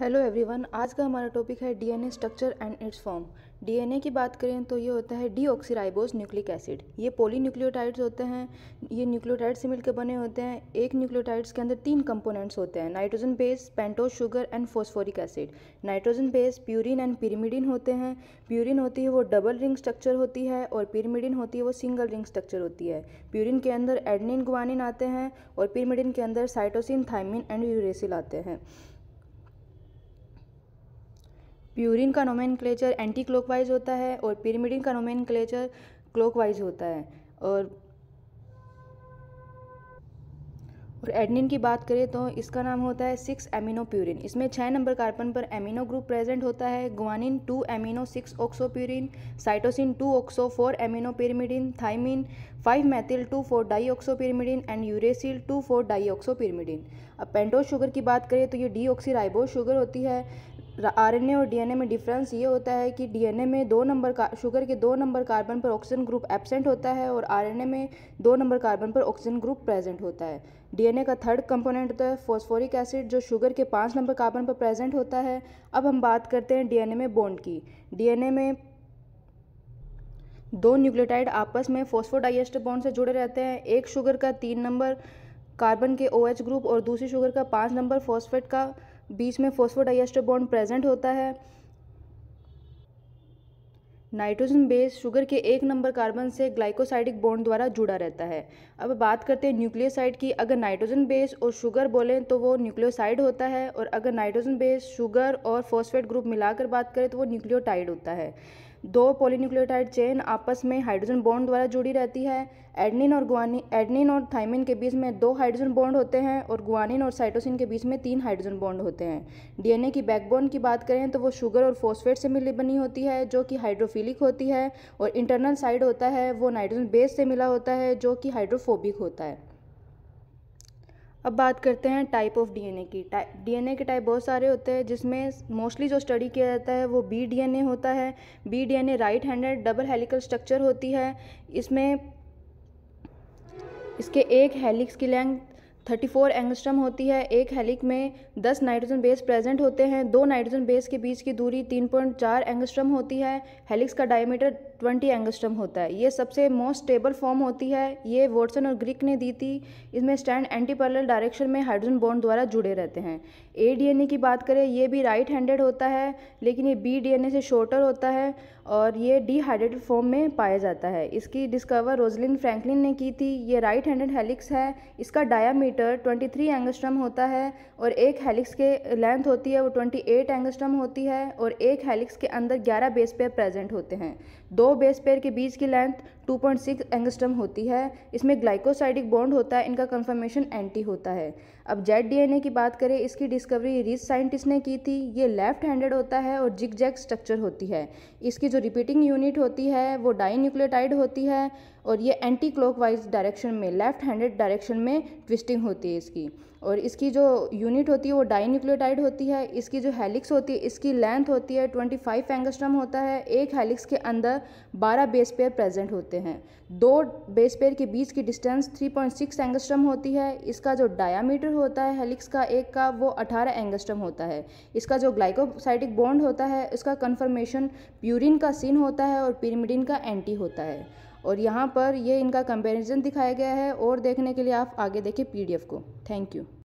hello everyone आज का हमारा टॉपिक है DNA structure and its form DNA की बात करें तो ये होता है डी न्यूक्लिक एसिड ये न्यूक्लियोटाइड्स होते हैं ये न्यूक्लियोटाइड्स से मिलकर बने होते हैं एक न्यूक्लियोटाइड्स के अंदर तीन कंपोनेंट्स होते हैं nitrogen base pentose sugar and phosphoric acid nitrogen base purine and pyrimidine होते हैं प्यूरिन होती है वो डबल रिंग स्ट्रक्चर होती है और पिरीमिडिन होती है वो सिंगल रिंग स्ट्रक्चर होती है प्यूरिन के अंदर एडनिन गुआनिन आते हैं और पिरीमिडिन के अंदर साइटोसिन थाइमिन एंड यूरेसिल आते हैं प्यूरिन का नोमेन क्लेचर एंटी क्लॉकवाइज होता है और पिरीमिडिन का नोमेन क्लेचर क्लोकवाइज होता है और और एडनिन की बात करें तो इसका नाम होता है सिक्स एमिनो प्यूरिन इसमें छः नंबर कार्बन पर एमिनो ग्रुप प्रेजेंट होता है guanine two amino six oxo purine cytosine two oxo four amino pyrimidine thymine five methyl two four dioxo pyrimidine and uracil two four dioxo pyrimidine अब pento sugar की बात करें तो ये D sugar होती है RNA और DNA में डिफरेंस ये होता है कि डीएनए में दो नंबर का शुगर के दो नंबर कार्बन पर ऑक्सीजन ग्रुप एबसेंट होता है और आरएनए में दो नंबर कार्बन पर ऑक्सीजन ग्रुप प्रेजेंट होता है डीएनए का थर्ड कंपोनेंट होता है फॉस्फोरिक एसिड जो शुगर के पाँच नंबर कार्बन पर प्रेजेंट होता है अब हम बात करते हैं ए में बॉन्ड की ए में दो न्यूक्लियोटाइड आपस में फोस्फोडाइएस्टर बॉन्ड से जुड़े रहते हैं एक शुगर का तीन नंबर कार्बन के ओ OH ग्रुप और दूसरी शुगर का पाँच नंबर फॉस्फेट का बीच में फोस्फोडाइएस्टर बॉन्ड प्रेजेंट होता है नाइट्रोजन बेस शुगर के एक नंबर कार्बन से ग्लाइकोसाइडिक बॉन्ड द्वारा जुड़ा रहता है अब बात करते हैं न्यूक्लियोसाइड की अगर नाइट्रोजन बेस और शुगर बोलें तो वो न्यूक्लियोसाइड होता है और अगर नाइट्रोजन बेस शुगर और फॉस्फेट ग्रुप मिलाकर बात करें तो वो न्यूक्लियोटाइड होता है दो पोलिन्यूक्लियोटाइड चेन आपस में हाइड्रोजन बॉन्ड द्वारा जुड़ी रहती है एडनिन और गुआनिन एडनिन और थाइमिन के बीच में दो हाइड्रोजन बॉन्ड होते हैं और गुआनिन और साइटोसिन के बीच में तीन हाइड्रोजन बॉन्ड होते हैं डीएनए की बैकबोन की बात करें तो वो शुगर और फोस्फेट से मिली बनी होती है जो कि हाइड्रोफिलिक होती है और इंटरनल साइड होता है वो नाइट्रोजन बेस से मिला होता है जो कि हाइड्रोफोबिक होता है अब बात करते हैं टाइप ऑफ डीएनए की डीएनए के टाइप बहुत सारे होते हैं जिसमें मोस्टली जो स्टडी किया जाता है वो बी डीएनए होता है B DNA right handed double helical structure होती है इसमें इसके एक हेलिक्स की लेंथ थर्टी फोर एंगस्ट्रम होती है एक हेलिक में दस नाइट्रोजन बेस प्रेजेंट होते हैं दो नाइट्रोजन बेस के बीच की दूरी तीन पॉइंट चार एंगस्ट्रम होती है हेलिक्स का डायमीटर ट्वेंटी एंगस्ट्रम होता है ये सबसे मोस्ट स्टेबल फॉर्म होती है ये वोटसन और ग्रिक ने दी थी इसमें स्टैंड एंटी पैरल डायरेक्शन में हाइड्रोजन बॉन्ड द्वारा जुड़े रहते हैं ए डी की बात करें ये भी राइट हैंडेड होता है लेकिन ये बी डी से शॉर्टर होता है और ये डिहाइड्रेटेड फॉर्म में पाया जाता है इसकी डिस्कवर रोजलिन फ्रैंकलिन ने की थी ये राइट हैंडेड हेलिक्स है इसका डायामीटर डायमीटर 23 एंगस्ट्रम होता है और एक हेलिक्स के लेंथ होती है वो 28 एंगस्ट्रम होती है और एक हेलिक्स के अंदर 11 बेस पेयर प्रेजेंट होते हैं दो बेस पेयर के बीच की लेंथ 2.6 एंगस्टम होती है इसमें ग्लाइकोसाइडिक बॉन्ड होता है इनका कंफर्मेशन एंटी होता है अब जेड डीएनए की बात करें इसकी डिस्कवरी रिस साइंटिस्ट ने की थी ये लेफ्ट हैंडेड होता है और जिग जैग स्ट्रक्चर होती है इसकी जो रिपीटिंग यूनिट होती है वो डाई न्यूक्लियोटाइड होती है और ये एंटी वाइज डायरेक्शन में लेफ्ट हैंडेड डायरेक्शन में ट्विस्टिंग होती है इसकी और इसकी जो यूनिट होती है वो न्यूक्लियोटाइड होती है इसकी जो हेलिक्स होती है इसकी लेंथ होती है 25 फाइव एंगस्ट्रम होता है एक हेलिक्स के अंदर 12 बेस पेयर प्रेजेंट होते हैं दो बेस पेयर के बीच की डिस्टेंस 3.6 एंगस्ट्रम होती है इसका जो डायामीटर होता है हेलिक्स का एक का वो 18 एंगस्ट्रम होता है इसका जो ग्लाइकोसाइटिक बॉन्ड होता है उसका कन्फर्मेशन प्यूरिन का सीन होता है और पिरीमिडिन का एंटी होता है और यहाँ पर ये इनका कंपैरिजन दिखाया गया है और देखने के लिए आप आगे देखिए पीडीएफ को थैंक यू